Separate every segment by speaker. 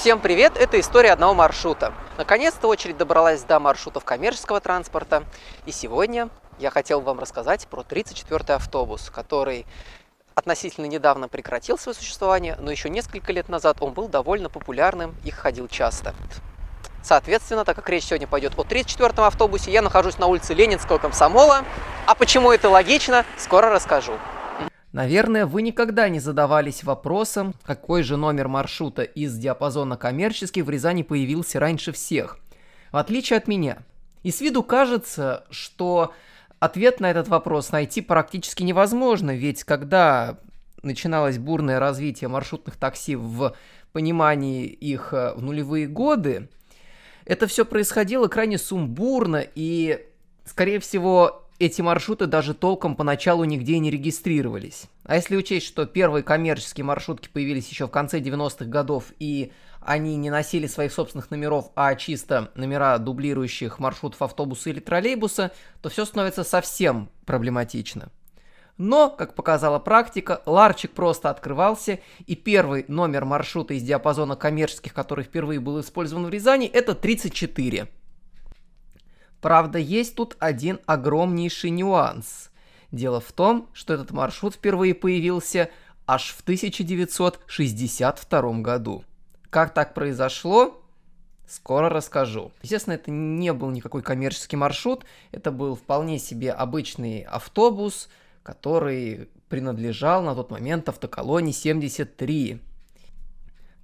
Speaker 1: Всем привет! Это история одного маршрута. Наконец-то очередь добралась до маршрутов коммерческого транспорта. И сегодня я хотел вам рассказать про 34-й автобус, который относительно недавно прекратил свое существование, но еще несколько лет назад он был довольно популярным, их ходил часто. Соответственно, так как речь сегодня пойдет о 34-м автобусе, я нахожусь на улице Ленинского комсомола. А почему это логично, скоро расскажу. Наверное, вы никогда не задавались вопросом, какой же номер маршрута из диапазона коммерческих в Рязани появился раньше всех, в отличие от меня. И с виду кажется, что ответ на этот вопрос найти практически невозможно, ведь когда начиналось бурное развитие маршрутных такси в понимании их э, в нулевые годы, это все происходило крайне сумбурно, и, скорее всего, эти маршруты даже толком поначалу нигде не регистрировались. А если учесть, что первые коммерческие маршрутки появились еще в конце 90-х годов, и они не носили своих собственных номеров, а чисто номера дублирующих маршрутов автобуса или троллейбуса, то все становится совсем проблематично. Но, как показала практика, ларчик просто открывался, и первый номер маршрута из диапазона коммерческих, который впервые был использован в Рязани, это 34. Правда, есть тут один огромнейший нюанс. Дело в том, что этот маршрут впервые появился аж в 1962 году. Как так произошло? Скоро расскажу. Естественно, это не был никакой коммерческий маршрут, это был вполне себе обычный автобус, который принадлежал на тот момент автоколонии 73.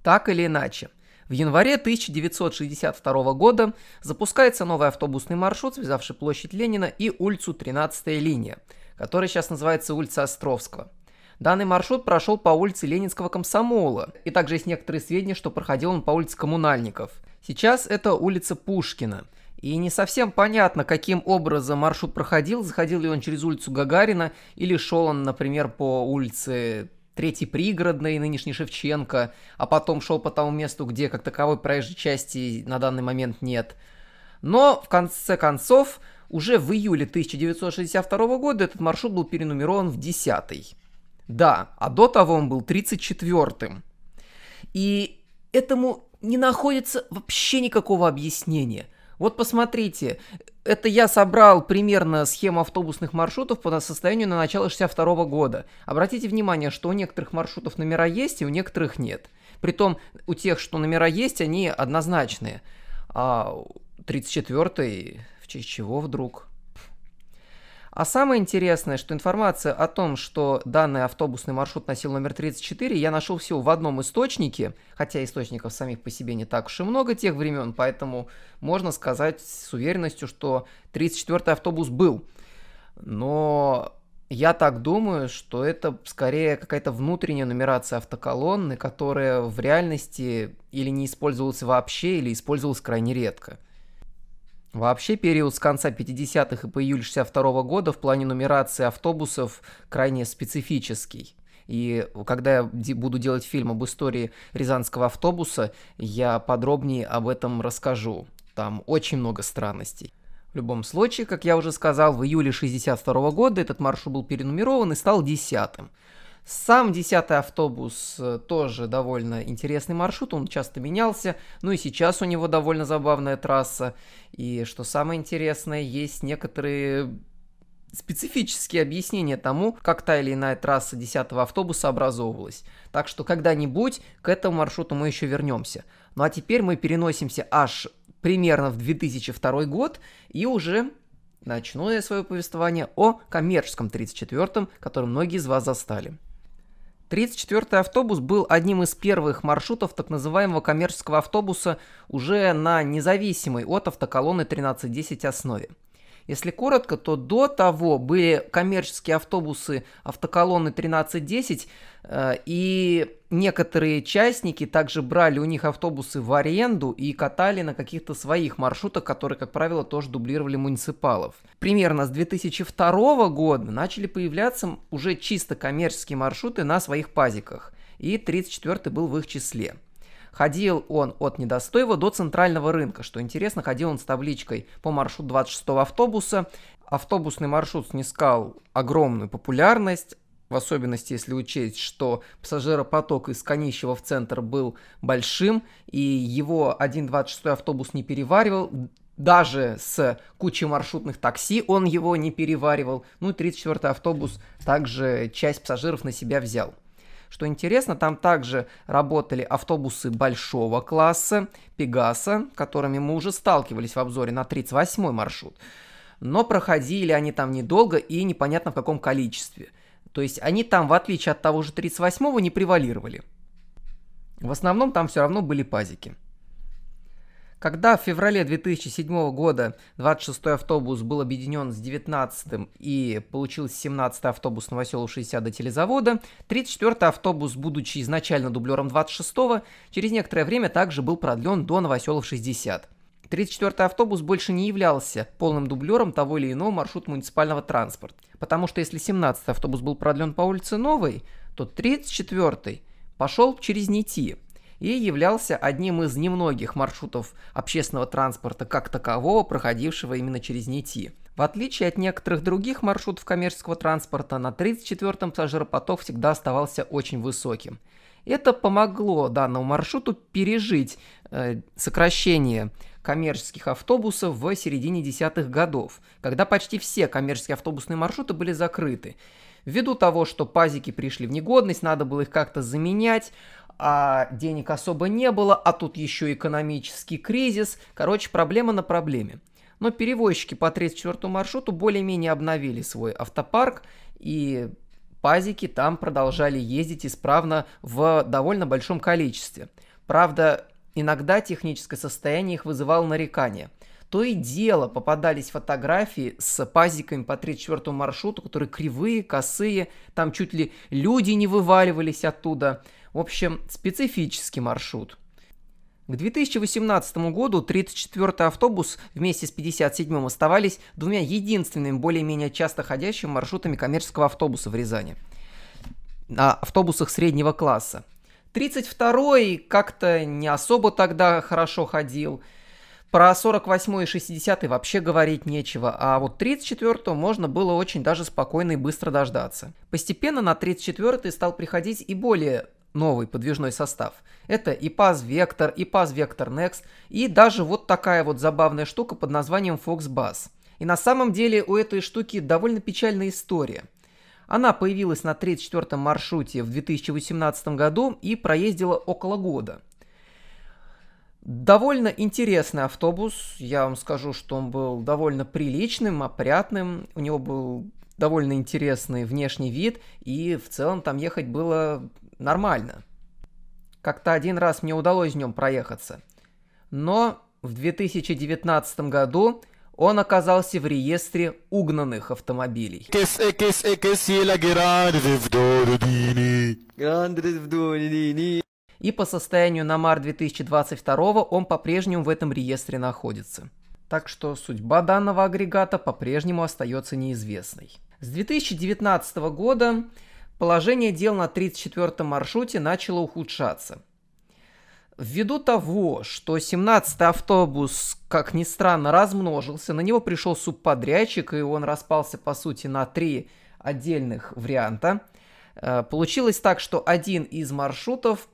Speaker 1: Так или иначе, в январе 1962 года запускается новый автобусный маршрут, связавший площадь Ленина и улицу 13-я линия, которая сейчас называется улица Островского. Данный маршрут прошел по улице Ленинского комсомола, и также есть некоторые сведения, что проходил он по улице Коммунальников. Сейчас это улица Пушкина. И не совсем понятно, каким образом маршрут проходил, заходил ли он через улицу Гагарина или шел он, например, по улице третий пригородный, нынешний Шевченко, а потом шел по тому месту, где как таковой проезжей части на данный момент нет. Но в конце концов, уже в июле 1962 года этот маршрут был перенумерован в 10 Да, а до того он был 34-м. И этому не находится вообще никакого объяснения. Вот посмотрите, это я собрал примерно схему автобусных маршрутов по состоянию на начало 62 года. Обратите внимание, что у некоторых маршрутов номера есть, и у некоторых нет. Притом у тех, что номера есть, они однозначные. А 34-й, в честь чего вдруг? А самое интересное, что информация о том, что данный автобусный маршрут носил номер 34, я нашел всего в одном источнике, хотя источников самих по себе не так уж и много тех времен, поэтому можно сказать с уверенностью, что 34-й автобус был. Но я так думаю, что это скорее какая-то внутренняя нумерация автоколонны, которая в реальности или не использовалась вообще, или использовалась крайне редко. Вообще период с конца 50-х и по июль 62 года в плане нумерации автобусов крайне специфический. И когда я буду делать фильм об истории рязанского автобуса, я подробнее об этом расскажу. Там очень много странностей. В любом случае, как я уже сказал, в июле 62 года этот маршрут был перенумерован и стал десятым. Сам 10 автобус э, тоже довольно интересный маршрут, он часто менялся, ну и сейчас у него довольно забавная трасса. И что самое интересное, есть некоторые специфические объяснения тому, как та или иная трасса 10 автобуса образовывалась. Так что когда-нибудь к этому маршруту мы еще вернемся. Ну а теперь мы переносимся аж примерно в 2002 год и уже начну я свое повествование о коммерческом 34-м, который многие из вас застали. 34-й автобус был одним из первых маршрутов так называемого коммерческого автобуса уже на независимой от автоколонны 1310 основе. Если коротко, то до того были коммерческие автобусы автоколонны 1310, э, и некоторые частники также брали у них автобусы в аренду и катали на каких-то своих маршрутах, которые, как правило, тоже дублировали муниципалов. Примерно с 2002 года начали появляться уже чисто коммерческие маршруты на своих пазиках, и 34 й был в их числе. Ходил он от Недостоева до Центрального рынка. Что интересно, ходил он с табличкой по маршруту 26 автобуса. Автобусный маршрут снискал огромную популярность, в особенности если учесть, что пассажиропоток из Конищева в центр был большим, и его 1.26 автобус не переваривал, даже с кучей маршрутных такси он его не переваривал. Ну и 34-й автобус также часть пассажиров на себя взял. Что интересно, там также работали автобусы большого класса Пегаса, которыми мы уже сталкивались в обзоре на 38-й маршрут. Но проходили они там недолго и непонятно в каком количестве – то есть они там, в отличие от того же 38-го, не превалировали. В основном там все равно были пазики. Когда в феврале 2007 года 26-й автобус был объединен с 19-м и получил 17-й автобус Новоселов-60 до телезавода, 34-й автобус, будучи изначально дублером 26-го, через некоторое время также был продлен до Новоселов-60. 34-й автобус больше не являлся полным дублером того или иного маршрута муниципального транспорта, потому что если 17-й автобус был продлен по улице Новой, то 34-й пошел через Нити и являлся одним из немногих маршрутов общественного транспорта как такового, проходившего именно через Нити. В отличие от некоторых других маршрутов коммерческого транспорта, на 34-м пассажиропоток всегда оставался очень высоким. Это помогло данному маршруту пережить э, сокращение коммерческих автобусов в середине десятых годов, когда почти все коммерческие автобусные маршруты были закрыты. Ввиду того, что пазики пришли в негодность, надо было их как-то заменять, а денег особо не было, а тут еще экономический кризис. Короче, проблема на проблеме. Но перевозчики по 34 маршруту более-менее обновили свой автопарк, и пазики там продолжали ездить исправно в довольно большом количестве. Правда, Иногда техническое состояние их вызывало нарекания. То и дело попадались фотографии с пазиками по 34 маршруту, которые кривые, косые, там чуть ли люди не вываливались оттуда. В общем, специфический маршрут. К 2018 году 34-й автобус вместе с 57-м оставались двумя единственными более-менее часто ходящими маршрутами коммерческого автобуса в Рязани на автобусах среднего класса. 32-й как-то не особо тогда хорошо ходил. Про 48 и 60 вообще говорить нечего, а вот 34 можно было очень даже спокойно и быстро дождаться. Постепенно на 34 стал приходить и более новый подвижной состав. Это и Паз Вектор, и Паз Вектор Next, и даже вот такая вот забавная штука под названием Fox Bass. И на самом деле у этой штуки довольно печальная история – она появилась на 34-м маршруте в 2018 году и проездила около года. Довольно интересный автобус. Я вам скажу, что он был довольно приличным, опрятным. У него был довольно интересный внешний вид, и в целом там ехать было нормально. Как-то один раз мне удалось в нем проехаться. Но в 2019 году он оказался в реестре угнанных автомобилей. Э, э, И по состоянию на март 2022 он по-прежнему в этом реестре находится. Так что судьба данного агрегата по-прежнему остается неизвестной. С 2019 года положение дел на 34-м маршруте начало ухудшаться – Ввиду того, что 17-й автобус, как ни странно, размножился, на него пришел субподрядчик, и он распался, по сути, на три отдельных варианта. Э, получилось так, что один из маршрутов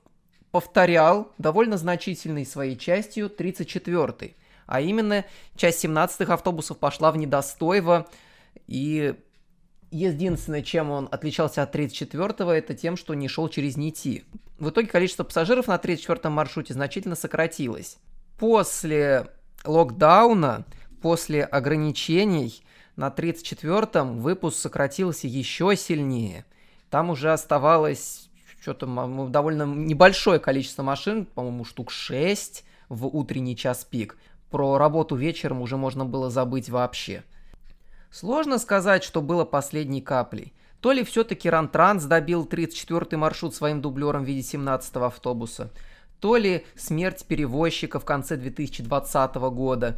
Speaker 1: повторял довольно значительной своей частью 34-й. А именно, часть 17-х автобусов пошла в недостойво и Единственное, чем он отличался от 34-го, это тем, что не шел через Нити. В итоге количество пассажиров на 34-м маршруте значительно сократилось. После локдауна, после ограничений, на 34-м выпуск сократился еще сильнее. Там уже оставалось что-то довольно небольшое количество машин, по-моему, штук 6 в утренний час пик. Про работу вечером уже можно было забыть вообще. Сложно сказать, что было последней каплей. То ли все-таки Рантранс добил 34-й маршрут своим дублером в виде 17-го автобуса, то ли смерть перевозчика в конце 2020 года.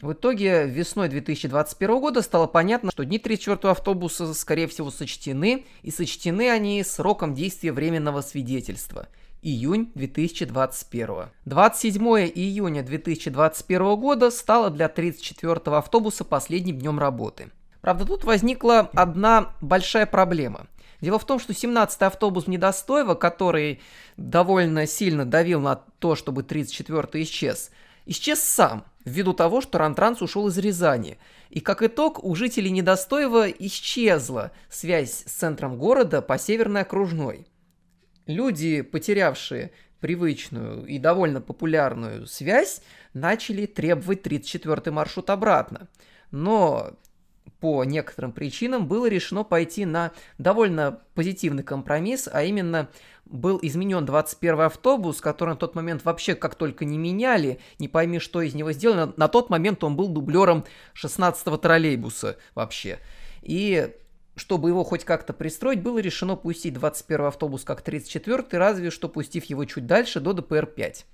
Speaker 1: В итоге весной 2021 года стало понятно, что дни 34-го автобуса, скорее всего, сочтены, и сочтены они сроком действия временного свидетельства – июнь 2021. 27 июня 2021 года стало для 34-го автобуса последним днем работы. Правда, тут возникла одна большая проблема. Дело в том, что 17-й автобус Недостоева, который довольно сильно давил на то, чтобы 34-й исчез, исчез сам, ввиду того, что Рантранс ушел из Рязани. И как итог, у жителей Недостоева исчезла связь с центром города по Северной окружной люди, потерявшие привычную и довольно популярную связь, начали требовать 34-й маршрут обратно. Но по некоторым причинам было решено пойти на довольно позитивный компромисс, а именно был изменен 21 автобус, который на тот момент вообще как только не меняли, не пойми, что из него сделано. На тот момент он был дублером 16-го троллейбуса вообще. И чтобы его хоть как-то пристроить, было решено пустить 21 автобус как 34, разве что пустив его чуть дальше, до ДПР-5.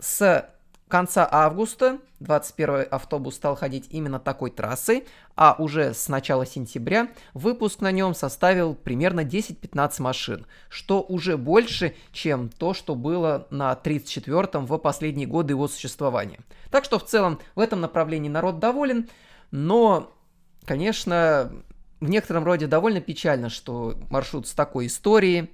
Speaker 1: С конца августа 21 автобус стал ходить именно такой трассой, а уже с начала сентября выпуск на нем составил примерно 10-15 машин, что уже больше, чем то, что было на 34-м в последние годы его существования. Так что в целом в этом направлении народ доволен, но, конечно, в некотором роде довольно печально, что маршрут с такой историей,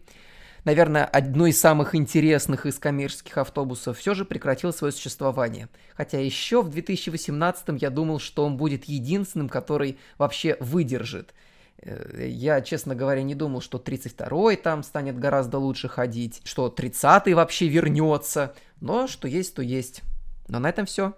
Speaker 1: наверное, одной из самых интересных из коммерческих автобусов, все же прекратил свое существование. Хотя еще в 2018 я думал, что он будет единственным, который вообще выдержит. Э, я, честно говоря, не думал, что 32-й там станет гораздо лучше ходить, что 30-й вообще вернется, но что есть, то есть. Но на этом все.